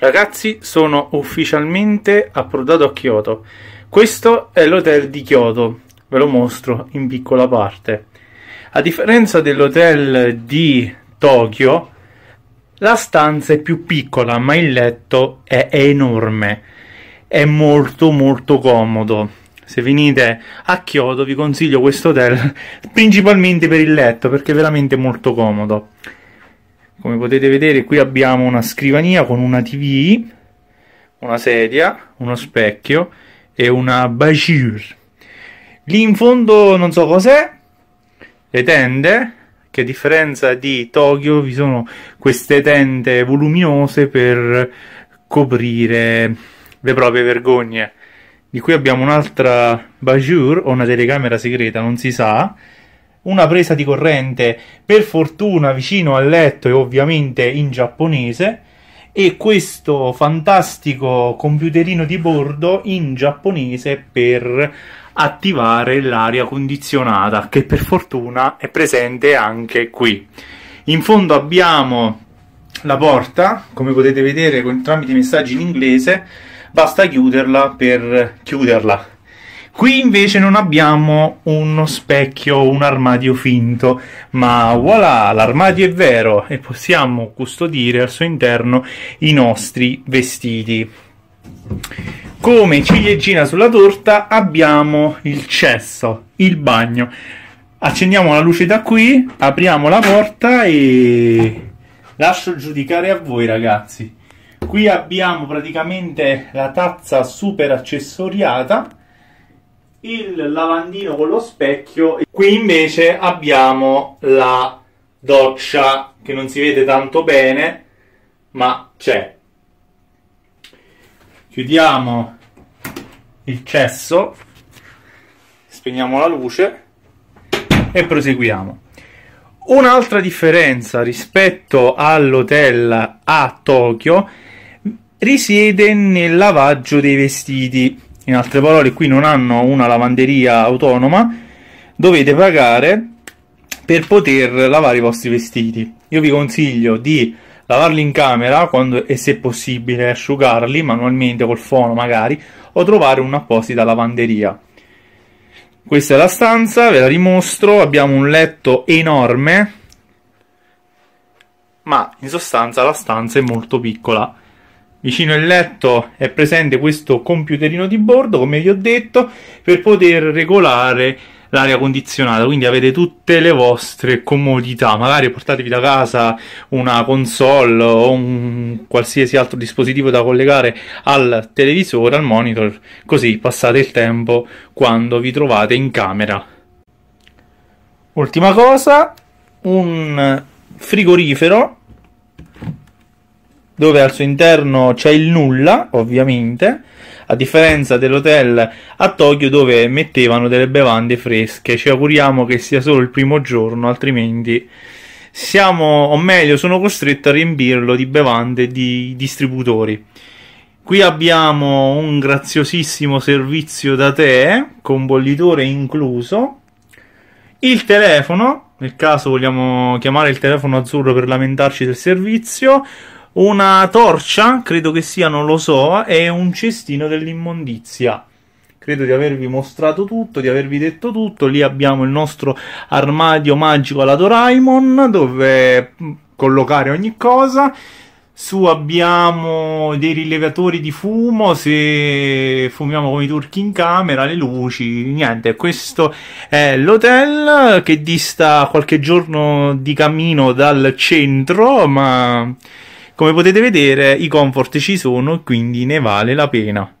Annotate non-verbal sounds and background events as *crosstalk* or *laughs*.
Ragazzi, sono ufficialmente approdato a Kyoto. Questo è l'hotel di Kyoto, ve lo mostro in piccola parte. A differenza dell'hotel di Tokyo, la stanza è più piccola, ma il letto è, enorme. È molto molto comodo. Se venite a Kyoto vi consiglio questo hotel *laughs* principalmente per il letto perché è veramente molto comodo come potete vedere qui abbiamo una scrivania con una tv una sedia uno specchio e una bajure lì in fondo non so cos'è le tende che a differenza di Tokyo vi sono queste tende voluminose per coprire le proprie vergogne di qui abbiamo un'altra bajure o una telecamera segreta non si sa una presa di corrente, per fortuna vicino al letto e ovviamente in giapponese, e questo fantastico computerino di bordo in giapponese per attivare l'aria condizionata che per fortuna è presente anche qui. In fondo abbiamo la porta, come potete vedere con, tramite messaggi in inglese, basta chiuderla per chiuderla. Qui invece non abbiamo uno specchio, un armadio finto, ma voilà, l'armadio è vero e possiamo custodire al suo interno i nostri vestiti. Come ciliegina sulla torta abbiamo il cesso, il bagno. Accendiamo la luce da qui, apriamo la porta e lascio giudicare a voi ragazzi. Qui abbiamo praticamente la tazza super accessoriata il lavandino con lo specchio. Qui invece abbiamo la doccia che non si vede tanto bene, ma c'è. Chiudiamo il cesso, spegniamo la luce e proseguiamo. Un'altra differenza rispetto all'hotel a Tokyo risiede nel lavaggio dei vestiti in altre parole qui non hanno una lavanderia autonoma, dovete pagare per poter lavare i vostri vestiti. Io vi consiglio di lavarli in camera quando, e se possibile asciugarli manualmente col fono magari o trovare un'apposita lavanderia. Questa è la stanza, ve la rimostro, abbiamo un letto enorme, ma in sostanza la stanza è molto piccola vicino al letto è presente questo computerino di bordo, come vi ho detto, per poter regolare l'aria condizionata, quindi avete tutte le vostre comodità, magari portatevi da casa una console o un qualsiasi altro dispositivo da collegare al televisore, al monitor, così passate il tempo quando vi trovate in camera. Ultima cosa, un frigorifero dove al suo interno c'è il nulla, ovviamente, a differenza dell'hotel a Tokyo dove mettevano delle bevande fresche. Ci auguriamo che sia solo il primo giorno, altrimenti siamo, o meglio, sono costretto a riempirlo di bevande di distributori. Qui abbiamo un graziosissimo servizio da tè, con bollitore incluso, il telefono, nel caso vogliamo chiamare il telefono azzurro per lamentarci del servizio, una torcia, credo che sia, non lo so, e un cestino dell'immondizia. Credo di avervi mostrato tutto, di avervi detto tutto. Lì abbiamo il nostro armadio magico alla Doraemon, dove mm, collocare ogni cosa. Su abbiamo dei rilevatori di fumo, se fumiamo come i turchi in camera, le luci, niente. Questo è l'hotel che dista qualche giorno di cammino dal centro, ma come potete vedere, i comfort ci sono, quindi ne vale la pena.